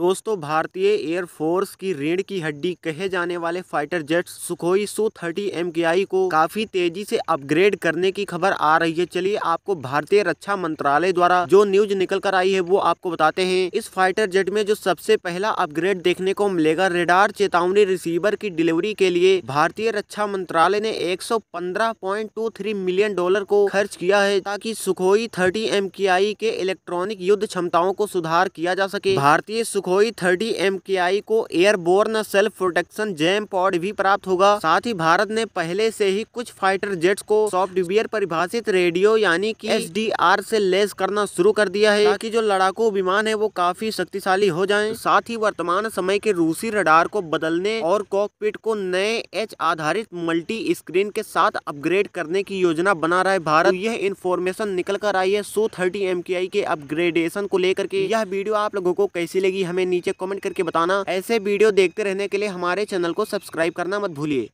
दोस्तों भारतीय एयरफोर्स की रीढ़ की हड्डी कहे जाने वाले fighter jet Sukhoi Su thirty M को काफी तेजी से अपग्रेड करने की खबर आ रही है चलिए आपको भारतीय रक्षा मंत्रालय द्वारा जो न्यूज निकल कर आई है वो आपको बताते हैं इस फाइटर जेट में जो सबसे पहला अपग्रेड देखने को मिलेगा रेडार चेतावनी रिसीवर की डिलीवरी के लिए भारतीय रक्षा मंत्रालय ने एक मिलियन डॉलर को खर्च किया है ताकि सुखोई थर्टी एम के इलेक्ट्रॉनिक युद्ध क्षमताओं को सुधार किया जा सके भारतीय सुखोई थर्टी एम को airborne self protection jam pod भी प्राप्त होगा साथ ही भारत ने पहले से ही कुछ फाइटर जेट्स को सॉफ्टवेयर परिभाषित रेडियो यानी कि एस से लेस करना शुरू कर दिया है ताकि जो लड़ाकू विमान है वो काफी शक्तिशाली हो जाए साथ ही वर्तमान समय के रूसी रडार को बदलने और कॉकपिट को नए एच आधारित मल्टी स्क्रीन के साथ अपग्रेड करने की योजना बना रहा है भारत तो यह इन्फॉर्मेशन निकल कर आई है सो थर्टी एम के अपग्रेडेशन को लेकर के यह वीडियो आप लोगों को कैसी लगी हमें हमें नीचे कमेंट करके बताना ऐसे वीडियो देखते रहने के लिए हमारे चैनल को सब्सक्राइब करना मत भूलिए